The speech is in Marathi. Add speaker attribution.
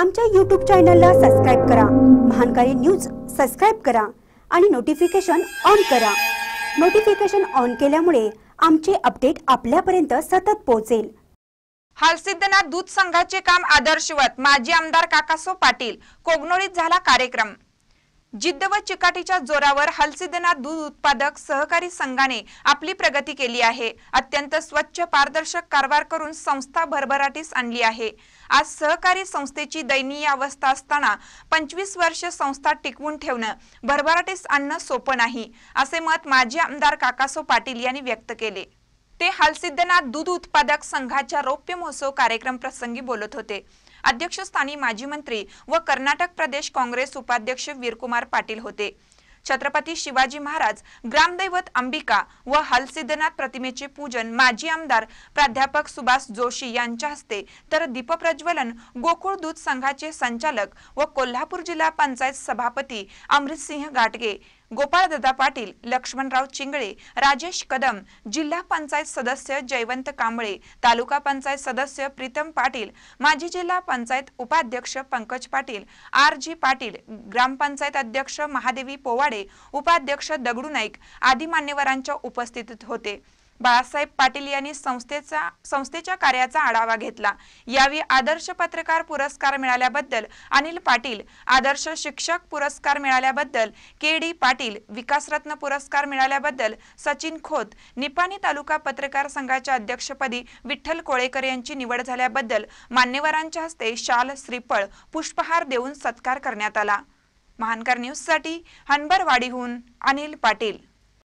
Speaker 1: आमच्या यूट्यूब चॅनलला सबस्क्राईब करा महानकारी न्यूज सबस्क्राईब करा आणि नोटिफिकेशन ऑन करा नोटिफिकेशन ऑन केल्यामुळे आमचे अपडेट आपल्यापर्यंत सतत पोहोचेल
Speaker 2: हालसिद्धनाथ दूध संघाचे काम आदर्शवत माजी आमदार काकासो पाटील कोगनोळीत झाला कार्यक्रम जिद्द व चिकाटीच्या जोरावर हलसिदना दूध उत्पादक सहकारी संघाने आपली प्रगती केली आहे अत्यंत स्वच्छ पारदर्शक कारभार करून संस्था भरभराटीस आणली आहे आज सहकारी संस्थेची दयनीय अवस्था असताना पंचवीस वर्ष संस्था टिकवून ठेवणं भरभराटीस आणणं सोपं नाही असे मत माजी आमदार काकासो पाटील यांनी व्यक्त केले ते हालसिद्धनाथ दूध उत्पादक संघाच्या रौप्य महोत्सव कार्यक्रम प्रसंगी बोलत होते अध्यक्षस्थानी माजी मंत्री व कर्नाटक प्रदेश काँग्रेस उपाध्यक्ष वीरकुमार पाटील होते छत्रपती शिवाजी महाराज ग्रामदैवत अंबिका व हलसिद्धनाथ प्रतिमेचे पूजन माजी आमदार प्राध्यापक सुभाष जोशी यांच्या हस्ते तर दीपप्रज्वलन गोकुळ दूध संघाचे संचालक व कोल्हापूर जिल्हा पंचायत सभापती अमृतसिंह गाटगे गोपाळदत्ता पाटील लक्ष्मणराव चिंगळे राजेश कदम जिल्हा पंचायत सदस्य जयवंत कांबळे तालुका पंचायत सदस्य प्रीतम पाटील माजी जिल्हा पंचायत उपाध्यक्ष पंकज पाटील आर जी पाटील ग्रामपंचायत अध्यक्ष महादेवी पोवाडे उपाध्यक्ष दगडू नाईक आदी मान्यवरांच्या उपस्थितीत होते बाळासाहेब पाटील यांनी संस्थेचा संस्थेच्या कार्याचा आढावा घेतला यावेळी आदर्श पत्रकार पुरस्कार मिळाल्याबद्दल अनिल पाटील आदर्श शिक्षक पुरस्कार मिळाल्याबद्दल के डी पाटील विकासरत्न पुरस्कार मिळाल्याबद्दल सचिन खोत निपाणी तालुका पत्रकार संघाच्या अध्यक्षपदी विठ्ठल कोळेकर यांची निवड झाल्याबद्दल मान्यवरांच्या हस्ते शाल श्रीफळ पुष्पहार देऊन सत्कार करण्यात आला महानकर न्यूजसाठी हनबरवाडीहून अनिल पाटील